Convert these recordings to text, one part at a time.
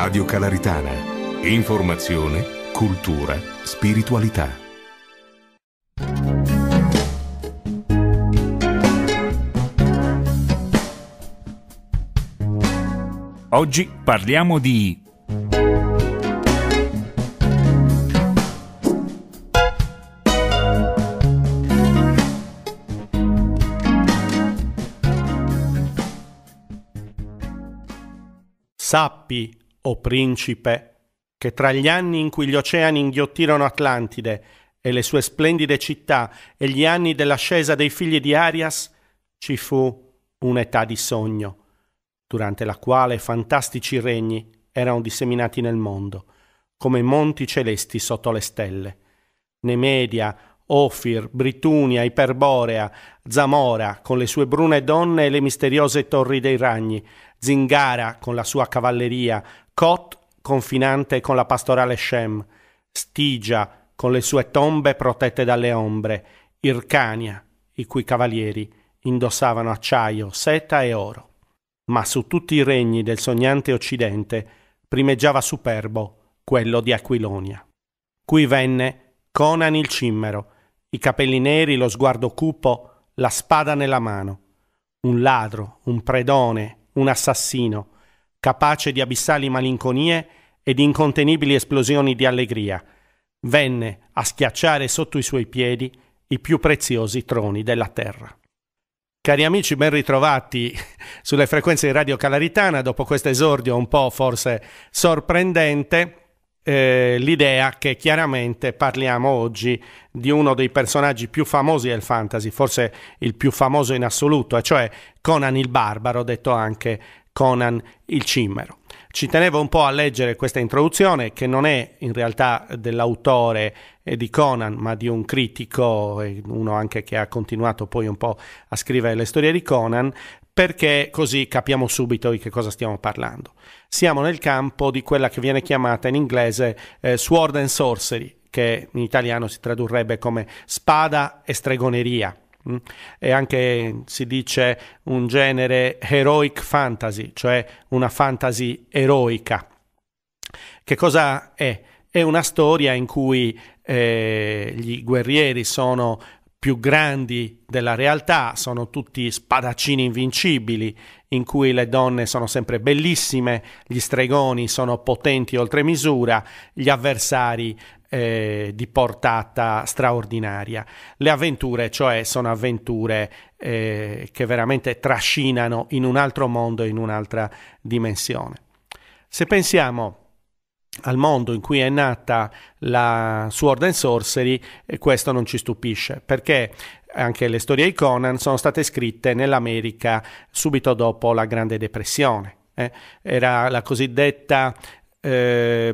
Radio Calaritana. Informazione, cultura, spiritualità. Oggi parliamo di Sappi o principe, che tra gli anni in cui gli oceani inghiottirono Atlantide e le sue splendide città e gli anni dell'ascesa dei figli di Arias, ci fu un'età di sogno, durante la quale fantastici regni erano disseminati nel mondo, come monti celesti sotto le stelle. Nemedia, Ofir, Britunia, Iperborea, Zamora con le sue brune donne e le misteriose torri dei ragni, Zingara con la sua cavalleria, Kot, confinante con la pastorale Shem, Stigia, con le sue tombe protette dalle ombre, Ircania, i cui cavalieri indossavano acciaio, seta e oro. Ma su tutti i regni del sognante occidente primeggiava superbo quello di Aquilonia. Qui venne Conan il cimmero, i capelli neri, lo sguardo cupo, la spada nella mano. Un ladro, un predone, un assassino, capace di abissali malinconie e di incontenibili esplosioni di allegria, venne a schiacciare sotto i suoi piedi i più preziosi troni della terra. Cari amici, ben ritrovati sulle frequenze di Radio Calaritana dopo questo esordio un po' forse sorprendente. Eh, l'idea che chiaramente parliamo oggi di uno dei personaggi più famosi del fantasy, forse il più famoso in assoluto, e cioè Conan il Barbaro, detto anche Conan il Cimmero. Ci tenevo un po' a leggere questa introduzione che non è in realtà dell'autore eh, di Conan, ma di un critico, uno anche che ha continuato poi un po' a scrivere le storie di Conan, perché così capiamo subito di che cosa stiamo parlando. Siamo nel campo di quella che viene chiamata in inglese eh, Sword and Sorcery, che in italiano si tradurrebbe come spada e stregoneria è mm? anche, si dice, un genere heroic fantasy, cioè una fantasy eroica. Che cosa è? È una storia in cui eh, gli guerrieri sono più grandi della realtà, sono tutti spadaccini invincibili, in cui le donne sono sempre bellissime, gli stregoni sono potenti oltre misura, gli avversari eh, di portata straordinaria. Le avventure, cioè, sono avventure eh, che veramente trascinano in un altro mondo, in un'altra dimensione. Se pensiamo al mondo in cui è nata la Sword and Sorcery, eh, questo non ci stupisce, perché anche le storie di Conan sono state scritte nell'America subito dopo la Grande Depressione. Eh? Era la cosiddetta eh,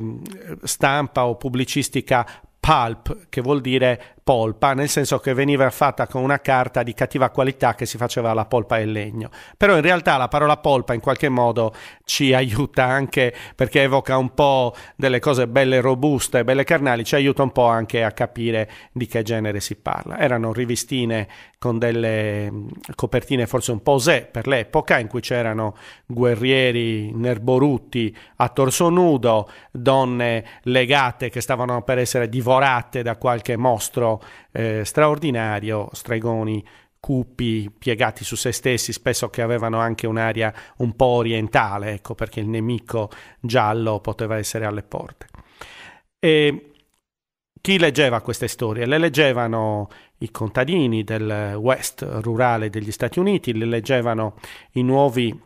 stampa o pubblicistica pulp, che vuol dire polpa, nel senso che veniva fatta con una carta di cattiva qualità che si faceva la polpa e legno. Però in realtà la parola polpa in qualche modo ci aiuta anche perché evoca un po' delle cose belle robuste, belle carnali, ci aiuta un po' anche a capire di che genere si parla. Erano rivistine con delle copertine forse un po' osè per l'epoca in cui c'erano guerrieri nerborutti a torso nudo, donne legate che stavano per essere divorziate divorate da qualche mostro eh, straordinario, stregoni cupi, piegati su se stessi, spesso che avevano anche un'aria un po' orientale, ecco perché il nemico giallo poteva essere alle porte. E chi leggeva queste storie? Le leggevano i contadini del West rurale degli Stati Uniti, le leggevano i nuovi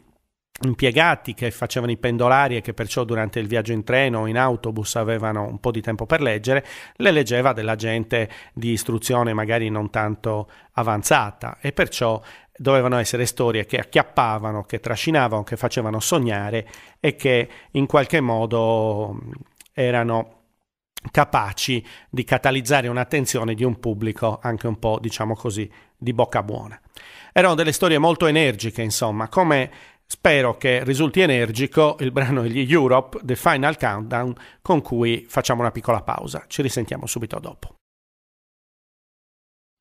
impiegati che facevano i pendolari e che perciò durante il viaggio in treno o in autobus avevano un po' di tempo per leggere, le leggeva della gente di istruzione magari non tanto avanzata e perciò dovevano essere storie che acchiappavano, che trascinavano, che facevano sognare e che in qualche modo mm, erano capaci di catalizzare un'attenzione di un pubblico anche un po', diciamo così, di bocca buona. Erano delle storie molto energiche, insomma, come Spero che risulti energico il brano degli Europe, The Final Countdown, con cui facciamo una piccola pausa. Ci risentiamo subito dopo.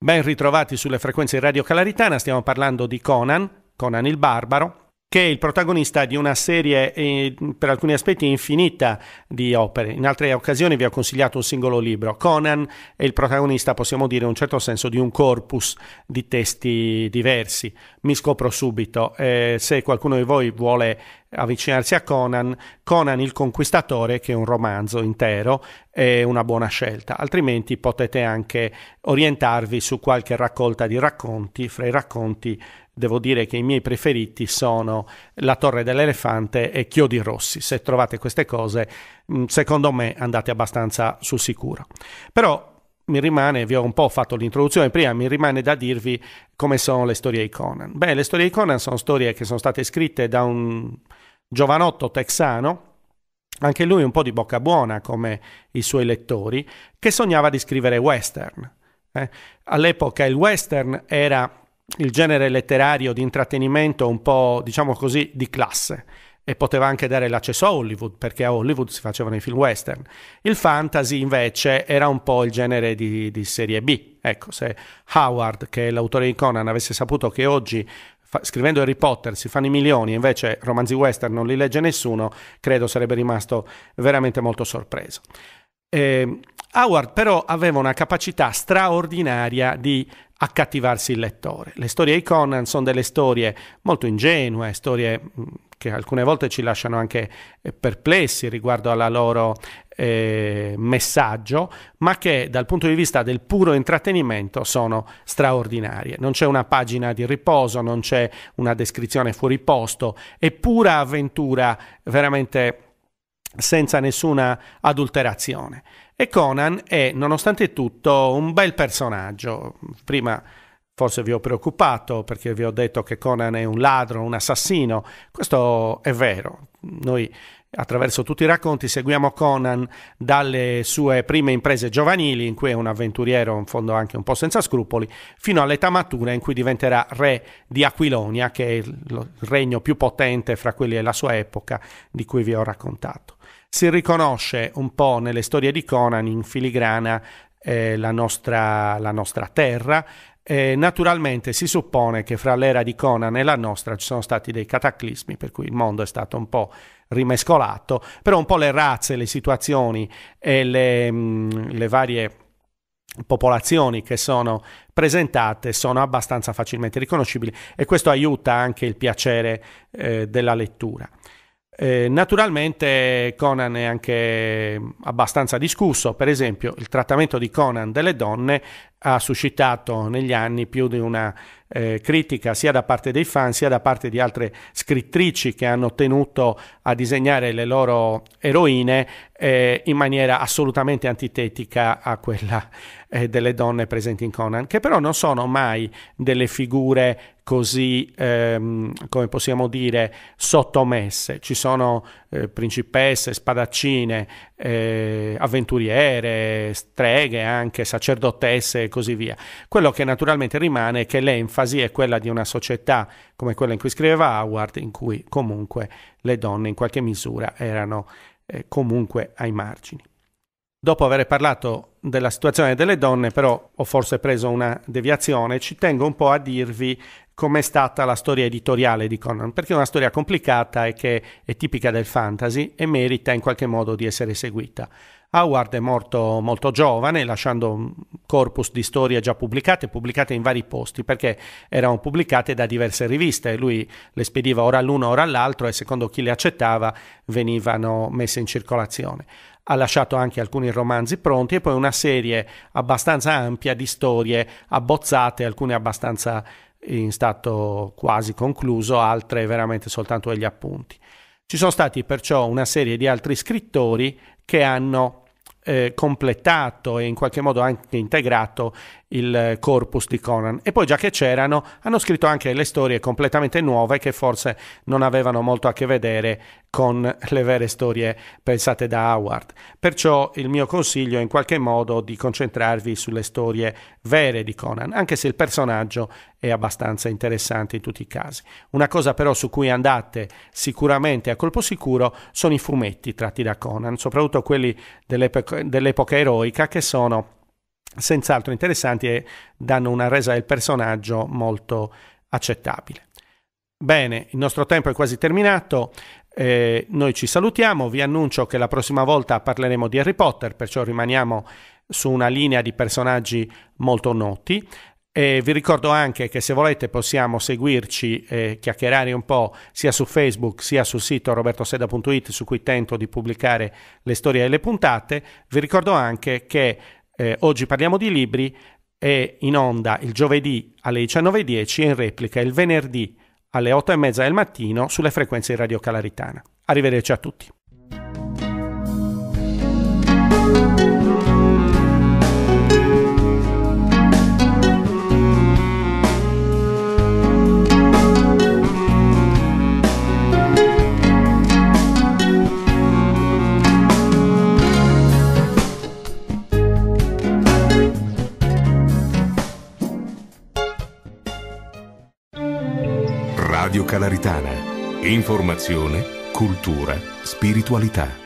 Ben ritrovati sulle frequenze di Radio Calaritana, stiamo parlando di Conan, Conan il Barbaro, che è il protagonista di una serie eh, per alcuni aspetti infinita di opere. In altre occasioni vi ho consigliato un singolo libro. Conan è il protagonista, possiamo dire, in un certo senso, di un corpus di testi diversi. Mi scopro subito. Eh, se qualcuno di voi vuole avvicinarsi a Conan, Conan il Conquistatore, che è un romanzo intero, è una buona scelta, altrimenti potete anche orientarvi su qualche raccolta di racconti, fra i racconti devo dire che i miei preferiti sono La Torre dell'Elefante e Chiodi Rossi. Se trovate queste cose, mm, secondo me andate abbastanza sul sicuro. Però mi rimane, vi ho un po' fatto l'introduzione prima, mi rimane da dirvi come sono le storie di Conan. Beh, le storie di Conan sono storie che sono state scritte da un giovanotto texano, anche lui un po' di bocca buona come i suoi lettori, che sognava di scrivere western. Eh? All'epoca il western era il genere letterario di intrattenimento un po', diciamo così, di classe e poteva anche dare l'accesso a Hollywood, perché a Hollywood si facevano i film western. Il fantasy invece era un po' il genere di, di serie B. Ecco, se Howard, che è l'autore di Conan, avesse saputo che oggi fa, scrivendo Harry Potter si fanno i milioni, invece romanzi western non li legge nessuno, credo sarebbe rimasto veramente molto sorpreso. Eh, Howard però aveva una capacità straordinaria di accattivarsi il lettore. Le storie di Conan sono delle storie molto ingenue, storie mm, che alcune volte ci lasciano anche eh, perplessi riguardo alla loro eh, messaggio, ma che dal punto di vista del puro intrattenimento sono straordinarie. Non c'è una pagina di riposo, non c'è una descrizione fuori posto, è pura avventura veramente senza nessuna adulterazione. E Conan è, nonostante tutto, un bel personaggio. Prima forse vi ho preoccupato perché vi ho detto che Conan è un ladro, un assassino. Questo è vero. Noi Attraverso tutti i racconti seguiamo Conan dalle sue prime imprese giovanili, in cui è un avventuriero in fondo anche un po' senza scrupoli, fino all'età matura in cui diventerà re di Aquilonia, che è il regno più potente fra quelli della sua epoca di cui vi ho raccontato. Si riconosce un po' nelle storie di Conan in filigrana eh, la, nostra, la nostra terra, naturalmente si suppone che fra l'era di Conan e la nostra ci sono stati dei cataclismi, per cui il mondo è stato un po' rimescolato, però un po' le razze, le situazioni e le, mh, mm, le varie popolazioni che sono presentate sono abbastanza facilmente riconoscibili e questo aiuta anche il piacere eh, della lettura. Eh, naturalmente Conan è anche abbastanza discusso, per esempio il trattamento di Conan delle donne ha suscitato negli anni più di una eh, critica sia da parte dei fan sia da parte di altre scrittrici che hanno tenuto a disegnare le loro eroine eh, in maniera assolutamente antitetica a quella eh, delle donne presenti in Conan, che però non sono mai delle figure così, ehm, come possiamo dire, sottomesse. Ci sono eh, principesse, spadaccine, eh, avventuriere, streghe anche, sacerdotesse e così via. Quello che naturalmente rimane è che l'enfasi è quella di una società come quella in cui scriveva Howard, in cui comunque le donne in qualche misura erano eh, comunque ai margini. Dopo aver parlato della situazione delle donne, però ho forse preso una deviazione, ci tengo un po' a dirvi com'è stata la storia editoriale di Conan, perché è una storia complicata e che è tipica del fantasy e merita in qualche modo di essere seguita. Howard è morto molto giovane, lasciando un corpus di storie già pubblicate, pubblicate in vari posti, perché erano pubblicate da diverse riviste. Lui le spediva ora all'uno, ora all'altro e secondo chi le accettava venivano messe in circolazione. Ha lasciato anche alcuni romanzi pronti e poi una serie abbastanza ampia di storie abbozzate, alcune abbastanza in stato quasi concluso, altre veramente soltanto degli appunti. Ci sono stati perciò una serie di altri scrittori che hanno eh, completato e in qualche modo anche integrato il corpus di Conan e poi già che c'erano hanno scritto anche le storie completamente nuove che forse non avevano molto a che vedere con le vere storie pensate da Howard. Perciò il mio consiglio è in qualche modo di concentrarvi sulle storie vere di Conan, anche se il personaggio è abbastanza interessante in tutti i casi. Una cosa però su cui andate sicuramente a colpo sicuro sono i fumetti tratti da Conan, soprattutto quelli dell'epoca, dell'epoca eroica che sono senz'altro interessanti e danno una resa del personaggio molto accettabile. Bene, il nostro tempo è quasi terminato. Eh, noi ci salutiamo, vi annuncio che la prossima volta parleremo di Harry Potter, perciò rimaniamo su una linea di personaggi molto noti. Eh, vi ricordo anche che se volete possiamo seguirci e chiacchierare un po' sia su Facebook sia sul sito robertoseda.it su cui tento di pubblicare le storie e le puntate. Vi ricordo anche che eh, oggi parliamo di libri è in onda il giovedì alle 19.10 e in replica il venerdì alle 8.30 del mattino sulle frequenze di Radio Calaritana. Arrivederci a tutti. Calaritana. Informazione, cultura, spiritualità.